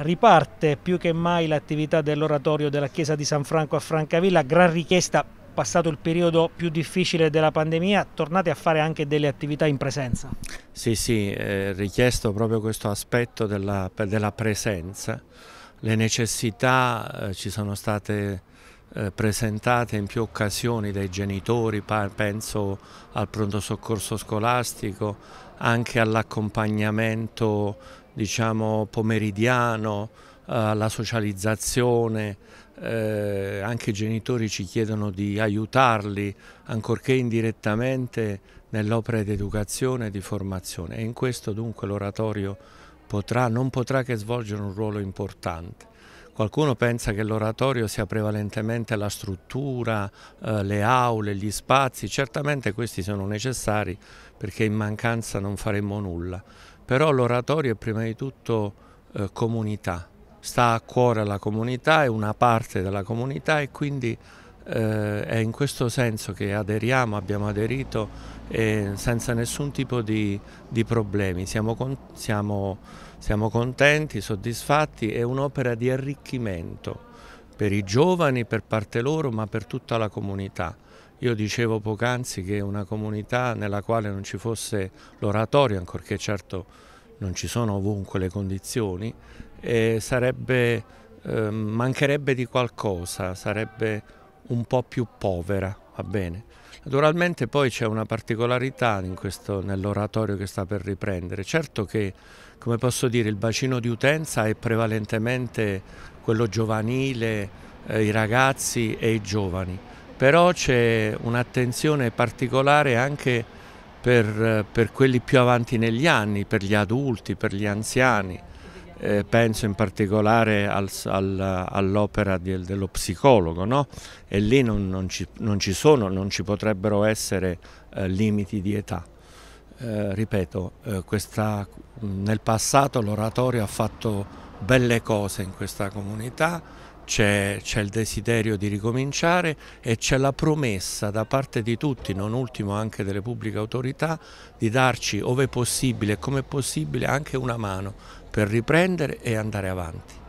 Riparte più che mai l'attività dell'oratorio della chiesa di San Franco a Francavilla, gran richiesta passato il periodo più difficile della pandemia, tornate a fare anche delle attività in presenza. Sì, sì, è eh, richiesto proprio questo aspetto della, della presenza. Le necessità eh, ci sono state eh, presentate in più occasioni dai genitori, penso al pronto soccorso scolastico, anche all'accompagnamento diciamo, pomeridiano, eh, socializzazione, eh, anche i genitori ci chiedono di aiutarli, ancorché indirettamente, nell'opera di educazione e di formazione e in questo dunque l'oratorio potrà, non potrà che svolgere un ruolo importante. Qualcuno pensa che l'oratorio sia prevalentemente la struttura, eh, le aule, gli spazi, certamente questi sono necessari perché in mancanza non faremmo nulla, però l'oratorio è prima di tutto eh, comunità, sta a cuore alla comunità, è una parte della comunità e quindi eh, è in questo senso che aderiamo, abbiamo aderito eh, senza nessun tipo di, di problemi, siamo, con, siamo, siamo contenti, soddisfatti, è un'opera di arricchimento per i giovani, per parte loro, ma per tutta la comunità. Io dicevo poc'anzi che una comunità nella quale non ci fosse l'oratorio, ancorché certo non ci sono ovunque le condizioni, eh, sarebbe, eh, mancherebbe di qualcosa, sarebbe un po' più povera, va bene? Naturalmente poi c'è una particolarità nell'oratorio che sta per riprendere. Certo che, come posso dire, il bacino di utenza è prevalentemente quello giovanile, eh, i ragazzi e i giovani, però c'è un'attenzione particolare anche per, per quelli più avanti negli anni, per gli adulti, per gli anziani eh, penso in particolare al, al, all'opera di, dello psicologo, no? e lì non, non, ci, non, ci, sono, non ci potrebbero essere eh, limiti di età. Eh, ripeto, eh, questa, nel passato l'oratorio ha fatto belle cose in questa comunità, c'è, c'è, il desiderio di ricominciare e c'è la promessa da parte di tutti, non ultimo anche delle pubbliche autorità, di darci, ove possibile e come possibile, anche una mano per riprendere e andare avanti.